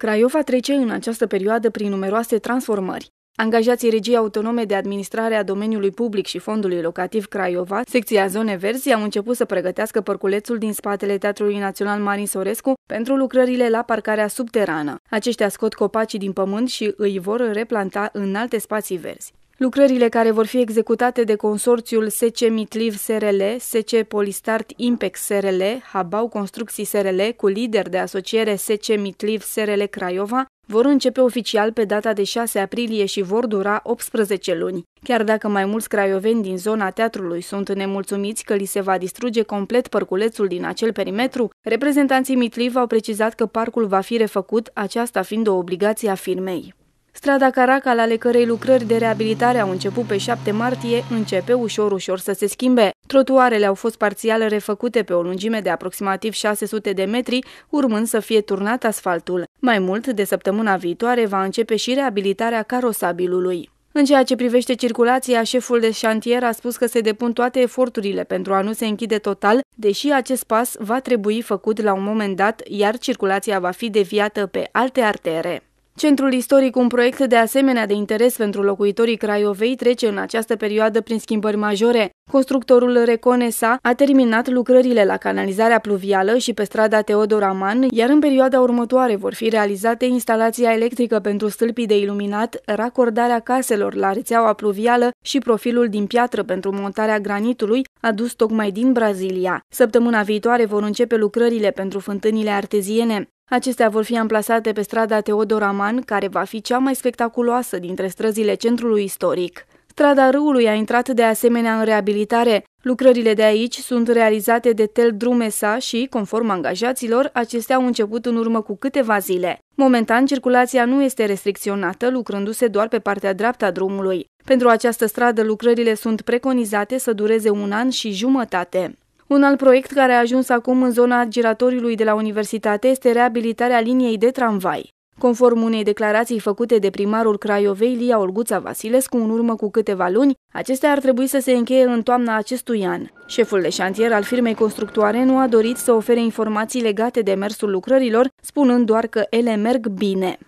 Craiova trece în această perioadă prin numeroase transformări. Angajații Regiei Autonome de Administrare a Domeniului Public și Fondului Locativ Craiova, secția Zone Verzi, au început să pregătească părculețul din spatele Teatrului Național Marin Sorescu pentru lucrările la parcarea subterană. Aceștia scot copacii din pământ și îi vor replanta în alte spații verzi. Lucrările care vor fi executate de consorțiul SC Mitliv SRL, SC Polistart Impex SRL, Habau Construcții SRL, cu lider de asociere SC Mitliv SRL Craiova, vor începe oficial pe data de 6 aprilie și vor dura 18 luni. Chiar dacă mai mulți craioveni din zona teatrului sunt nemulțumiți că li se va distruge complet părculețul din acel perimetru, reprezentanții Mitliv au precizat că parcul va fi refăcut, aceasta fiind o obligație a firmei. Strada Caracal, ale cărei lucrări de reabilitare au început pe 7 martie, începe ușor-ușor să se schimbe. Trotuarele au fost parțial refăcute pe o lungime de aproximativ 600 de metri, urmând să fie turnat asfaltul. Mai mult, de săptămâna viitoare va începe și reabilitarea carosabilului. În ceea ce privește circulația, șeful de șantier a spus că se depun toate eforturile pentru a nu se închide total, deși acest pas va trebui făcut la un moment dat, iar circulația va fi deviată pe alte artere. Centrul istoric, un proiect de asemenea de interes pentru locuitorii Craiovei, trece în această perioadă prin schimbări majore. Constructorul Reconesa a terminat lucrările la canalizarea pluvială și pe strada Teodor Aman, iar în perioada următoare vor fi realizate instalația electrică pentru stâlpii de iluminat, racordarea caselor la rețeaua pluvială și profilul din piatră pentru montarea granitului adus tocmai din Brazilia. Săptămâna viitoare vor începe lucrările pentru fântânile arteziene. Acestea vor fi amplasate pe strada Teodor Aman, care va fi cea mai spectaculoasă dintre străzile centrului istoric. Strada râului a intrat de asemenea în reabilitare. Lucrările de aici sunt realizate de Tel Drumesa și, conform angajaților, acestea au început în urmă cu câteva zile. Momentan, circulația nu este restricționată, lucrându-se doar pe partea dreaptă a drumului. Pentru această stradă, lucrările sunt preconizate să dureze un an și jumătate. Un alt proiect care a ajuns acum în zona giratoriului de la universitate este reabilitarea liniei de tramvai. Conform unei declarații făcute de primarul Craiovei, Lia Olguța Vasilescu, în urmă cu câteva luni, acestea ar trebui să se încheie în toamna acestui an. Șeful de șantier al firmei constructoare nu a dorit să ofere informații legate de mersul lucrărilor, spunând doar că ele merg bine.